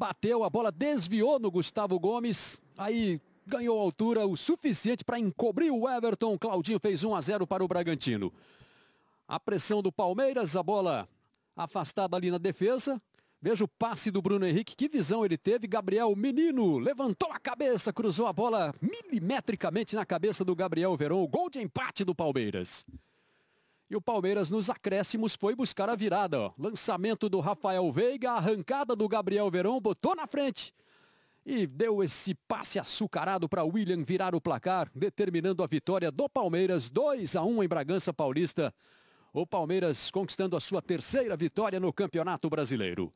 bateu, a bola desviou no Gustavo Gomes, aí ganhou altura o suficiente para encobrir o Everton. Claudinho fez 1 a 0 para o Bragantino. A pressão do Palmeiras, a bola afastada ali na defesa. Veja o passe do Bruno Henrique, que visão ele teve. Gabriel, menino, levantou a cabeça, cruzou a bola milimetricamente na cabeça do Gabriel Verão. Gol de empate do Palmeiras. E o Palmeiras nos acréscimos foi buscar a virada. Ó. Lançamento do Rafael Veiga, arrancada do Gabriel Verão, botou na frente. E deu esse passe açucarado para William virar o placar, determinando a vitória do Palmeiras 2 a 1 em Bragança Paulista. O Palmeiras conquistando a sua terceira vitória no Campeonato Brasileiro.